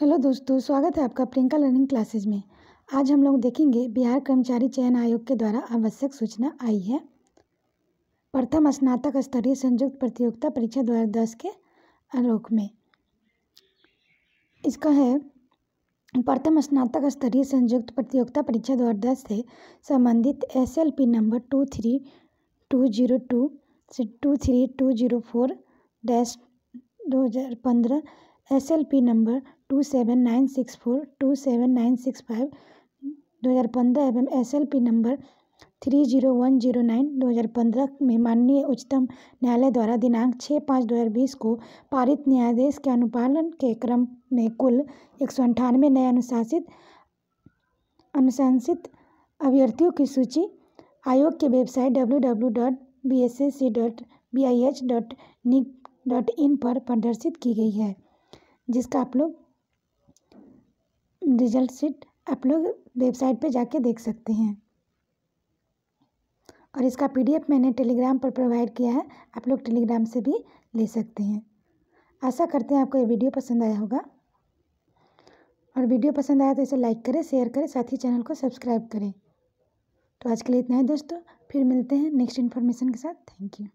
hello दोस्तों स्वागत है आपका प्रियंका लर्निंग क्लासेज में आज हम लोग देखेंगे बिहार कर्मचारी चयन आयोग के द्वारा आवश्यक सूचना आई है प्रथम स्नातक स्तरीय संयुक्त प्रतियोगिता परीक्षा दो हज़ार दस के आलोक में इसका है प्रथम स्नातक स्तरीय संयुक्त प्रतियोगिता परीक्षा दो हज़ार दस से संबंधित S L P number two three two zero two से two three two zero four dash दो हज़ार पंद्रह S L P number two seven nine six four two seven nine six five दो हज़ार पंद्रह एवं S L P number three zero one zero nine दो हज़ार पंद्रह में माननीय उच्चतम न्यायालय द्वारा दिनांक छः पाँच दो हज़ार बीस को पारित न्यायाधीश के अनुपालन के क्रम में कुल एक सौ अंठानवे नए अनुशासित अनुशंसित अभ्यर्थियों की सूची आयोग के website W W dot B S S C dot B I H dot nic dot in पर प्रदर्शित की गई है जिसका आप लोग रिजल्ट सीट आप लोग वेबसाइट पे जाके देख सकते हैं और इसका पीडीएफ मैंने टेलीग्राम पर प्रोवाइड किया है आप लोग टेलीग्राम से भी ले सकते हैं आशा करते हैं आपको ये वीडियो पसंद आया होगा और वीडियो पसंद आया तो इसे लाइक करें शेयर करें साथ ही चैनल को सब्सक्राइब करें तो आज के लिए इतना ही दोस्तों फिर मिलते हैं नेक्स्ट इन्फॉर्मेशन के साथ थैंक यू